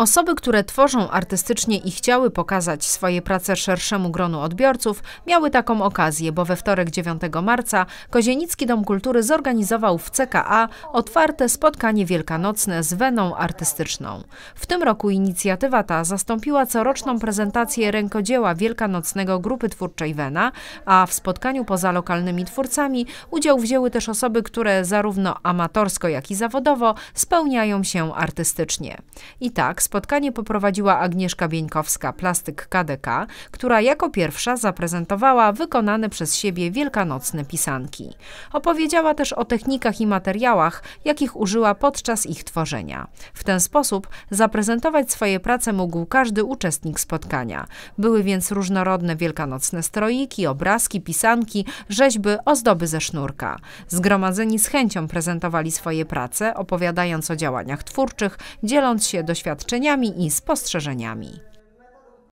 Osoby, które tworzą artystycznie i chciały pokazać swoje prace szerszemu gronu odbiorców, miały taką okazję, bo we wtorek 9 marca Kozienicki Dom Kultury zorganizował w CKA otwarte spotkanie wielkanocne z weną artystyczną. W tym roku inicjatywa ta zastąpiła coroczną prezentację rękodzieła wielkanocnego grupy twórczej Wena, a w spotkaniu poza lokalnymi twórcami udział wzięły też osoby, które zarówno amatorsko, jak i zawodowo spełniają się artystycznie. I tak, Spotkanie poprowadziła Agnieszka Bieńkowska, plastyk KDK, która jako pierwsza zaprezentowała wykonane przez siebie wielkanocne pisanki. Opowiedziała też o technikach i materiałach, jakich użyła podczas ich tworzenia. W ten sposób zaprezentować swoje prace mógł każdy uczestnik spotkania. Były więc różnorodne wielkanocne stroiki, obrazki, pisanki, rzeźby, ozdoby ze sznurka. Zgromadzeni z chęcią prezentowali swoje prace, opowiadając o działaniach twórczych, dzieląc się doświadczeniami doświadczeniami i spostrzeżeniami.